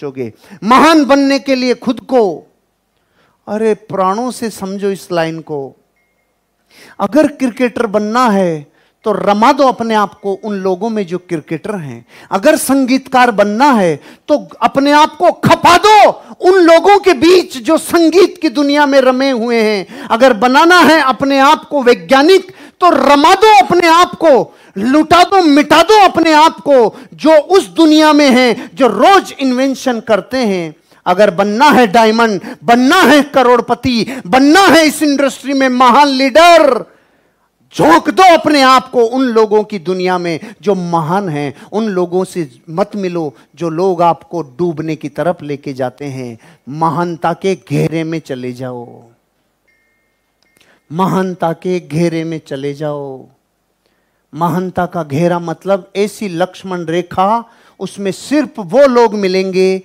सोचोगे महान बनने के लिए खुद को अरे प्राणों से समझो इस लाइन को अगर क्रिकेटर बनना है तो रमा दो अपने आप को उन लोगों में जो क्रिकेटर हैं अगर संगीतकार बनना है तो अपने आप को खपा दो उन लोगों के बीच जो संगीत की दुनिया में रमे हुए हैं अगर बनाना है अपने आप को वैज्ञानिक तो रमा दो अपने आप को लुटा दो मिटा दो अपने आप को जो उस दुनिया में है जो रोज इन्वेंशन करते हैं अगर बनना है डायमंड बनना है करोड़पति बनना है इस इंडस्ट्री में महान लीडर झोंक दो अपने आप को उन लोगों की दुनिया में जो महान हैं उन लोगों से मत मिलो जो लोग आपको डूबने की तरफ लेके जाते हैं महानता के घेरे में चले जाओ महानता के घेरे में चले जाओ महानता का घेरा मतलब ऐसी लक्ष्मण रेखा उसमें सिर्फ वो लोग मिलेंगे